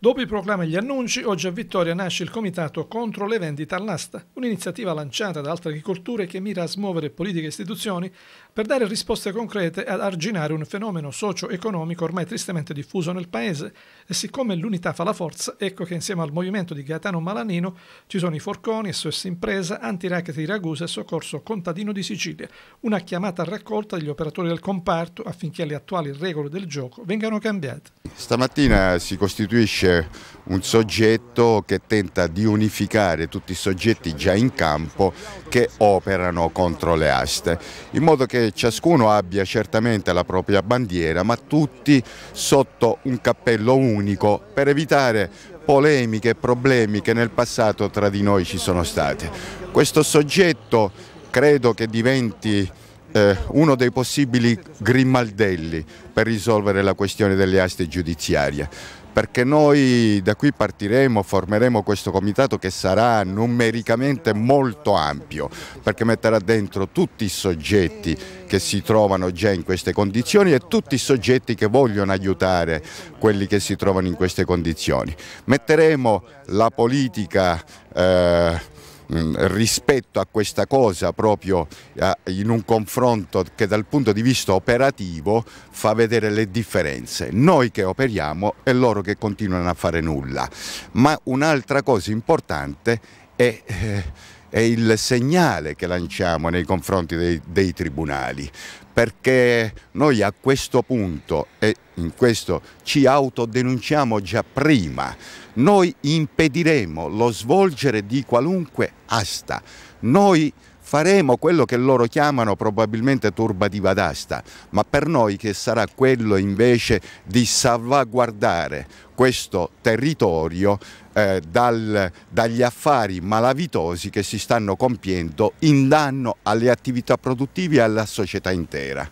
Dopo i proclami e gli annunci, oggi a Vittoria nasce il Comitato contro le vendite all'asta, un'iniziativa lanciata da altre agricolture che mira a smuovere politiche e istituzioni per dare risposte concrete ad arginare un fenomeno socio-economico ormai tristemente diffuso nel paese. E siccome l'unità fa la forza, ecco che insieme al movimento di Gaetano Malanino ci sono i Forconi, SOS Impresa, Antiracchete di Ragusa e Soccorso Contadino di Sicilia, una chiamata a raccolta degli operatori del comparto affinché le attuali regole del gioco vengano cambiate. Stamattina si costituisce nasce un soggetto che tenta di unificare tutti i soggetti già in campo che operano contro le aste, in modo che ciascuno abbia certamente la propria bandiera, ma tutti sotto un cappello unico per evitare polemiche e problemi che nel passato tra di noi ci sono state. Questo soggetto credo che diventi eh, uno dei possibili grimaldelli per risolvere la questione delle aste giudiziarie perché noi da qui partiremo, formeremo questo comitato che sarà numericamente molto ampio, perché metterà dentro tutti i soggetti che si trovano già in queste condizioni e tutti i soggetti che vogliono aiutare quelli che si trovano in queste condizioni. Metteremo la politica... Eh, Mm, rispetto a questa cosa proprio eh, in un confronto che dal punto di vista operativo fa vedere le differenze, noi che operiamo e loro che continuano a fare nulla, ma un'altra cosa importante è eh, è il segnale che lanciamo nei confronti dei, dei tribunali, perché noi a questo punto, e in questo ci autodenunciamo già prima, noi impediremo lo svolgere di qualunque asta, noi faremo quello che loro chiamano probabilmente turba di vadasta, ma per noi che sarà quello invece di salvaguardare questo territorio eh, dal, dagli affari malavitosi che si stanno compiendo in danno alle attività produttive e alla società intera.